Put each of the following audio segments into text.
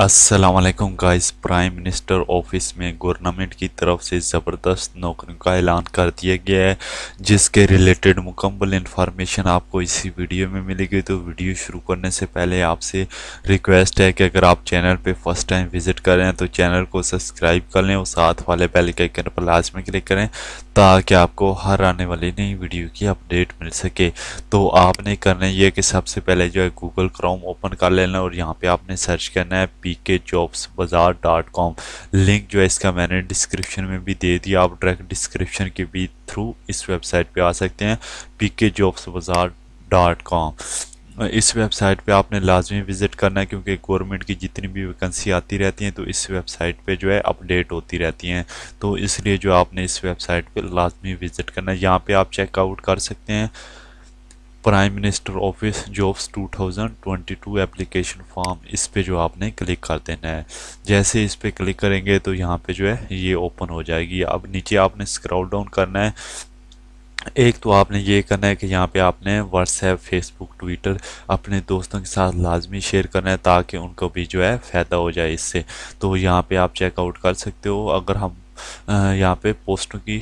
Aslam guys prime minister office में government की तरफ से ज़बरदस्त नौकरियों का ऐलान कर दिया गया है जिसके रिलेटेड मुकम्मल इन्फॉर्मेशन आपको इसी वीडियो में मिलेगी तो वीडियो शुरू करने से पहले आपसे रिक्वेस्ट है कि अगर आप चैनल पे फर्स्ट टाइम विज़िट करें तो चैनल को सब्सक्राइब कर लें और साथ वाले पहले के आइकन पर लाजमी क्लिक करें ताकि आपको हर आने वाली नई वीडियो की अपडेट मिल सके तो आपने करना यह कि सबसे पहले जो है गूगल क्रोम ओपन कर लेना और यहाँ पर आपने सर्च करना है पी के जॉब्स बाज़ार डॉट कॉम लिंक जो है इसका मैंने डिस्क्रिप्शन में भी दे दिया आप डायरेक्ट डिस्क्रिप्शन के भी थ्रू इस वेबसाइट पे आ सकते हैं पी के जॉब्स बाज़ार डॉट कॉम इस वेबसाइट पे आपने लाजमी विज़िट करना है क्योंकि गवर्नमेंट की जितनी भी वैकेंसी आती रहती हैं तो इस वेबसाइट पे जो है अपडेट होती रहती हैं तो इसलिए जो आपने इस वेबसाइट पे लाजमी विज़िट करना है यहाँ पे आप चेकआउट कर सकते हैं prime minister office jobs 2022 application form इस पे जो आपने क्लिक कर देना है जैसे इस पे क्लिक करेंगे तो यहाँ पे जो है ये ओपन हो जाएगी अब नीचे आपने स्क्रॉल डाउन करना है एक तो आपने ये करना है कि यहाँ पे आपने व्हाट्सएप फेसबुक ट्विटर अपने दोस्तों के साथ लाजमी शेयर करना है ताकि उनको भी जो है फ़ायदा हो जाए इससे तो यहाँ पे आप चेकआउट कर सकते हो अगर हम यहाँ पे पोस्टों की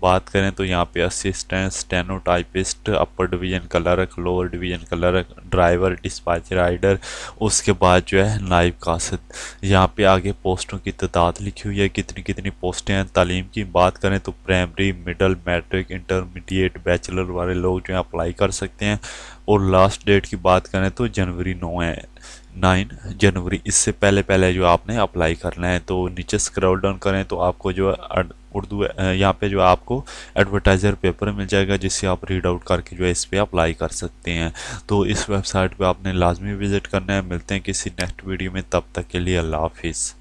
बात करें तो यहाँ पे assistant steno typist upper division clerk lower division clerk driver dispatch rider उसके बाद जो है नाइब कासद यहाँ पे आगे पोस्टों की तादाद लिखी हुई है कितनी कितनी पोस्टें हैं तालीम की बात करें तो primary middle matric intermediate bachelor वाले लोग जो है अप्लाई कर सकते हैं और लास्ट डेट की बात करें तो जनवरी नौ है नाइन जनवरी इससे पहले पहले जो आपने अप्लाई करना है तो नीचे स्क्रॉल डाउन करें तो आपको जो उर्दू यहाँ पे जो आपको एडवर्टाइज़र पेपर मिल जाएगा जिससे आप रीड आउट करके जो है इस पर अप्लाई कर सकते हैं तो इस वेबसाइट पे आपने लाजमी विज़िट करना है मिलते हैं किसी नेक्स्ट वीडियो में तब तक के लिए अल्लाह हाफिज़